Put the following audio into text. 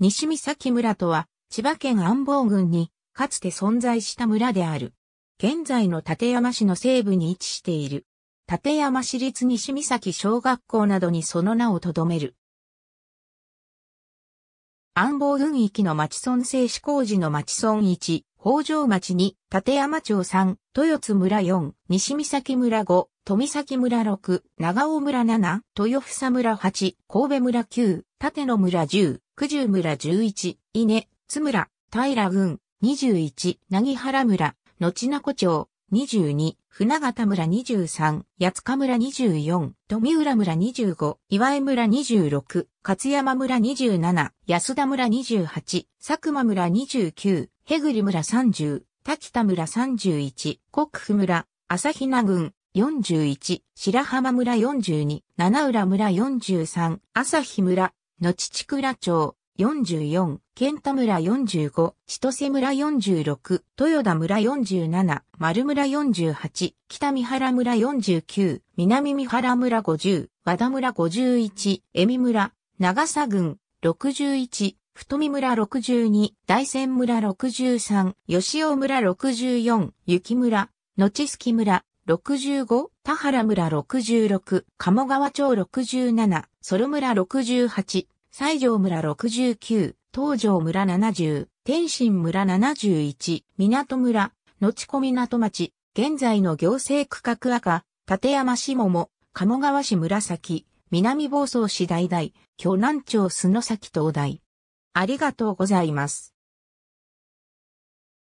西岬村とは、千葉県安房郡に、かつて存在した村である。現在の立山市の西部に位置している。立山市立西岬小学校などにその名を留める。安房郡域の町村制施工時の町村1、北条町2、立山町3、豊津村4、西岬村5、富崎村6、長尾村7、豊房村8、神戸村9、縦野村10、九十村11、稲、津村、平郡、21、な原村、後名古町、22、船形村23、八塚村24、富浦村25、岩江村26、勝山村27、安田村28、佐久間村29、へぐり村30、滝田村31、国府村、朝比奈郡、41、白浜村42、七浦村43、朝日村、のちちくら町44、健太村45、千歳村46、豊田村47、丸村48、北三原村49、南三原村50、和田村51、恵美村、長佐郡61、太見村62、大仙村63、吉尾村64、雪村、のちすき村、65、田原村66、鴨川町67、ソロ村68、西条村69、東条村70、天津村71、港村、後小港町、現在の行政区画赤、立山市桃、鴨川市紫、南房総市大々、京南町須野崎東大。ありがとうございます。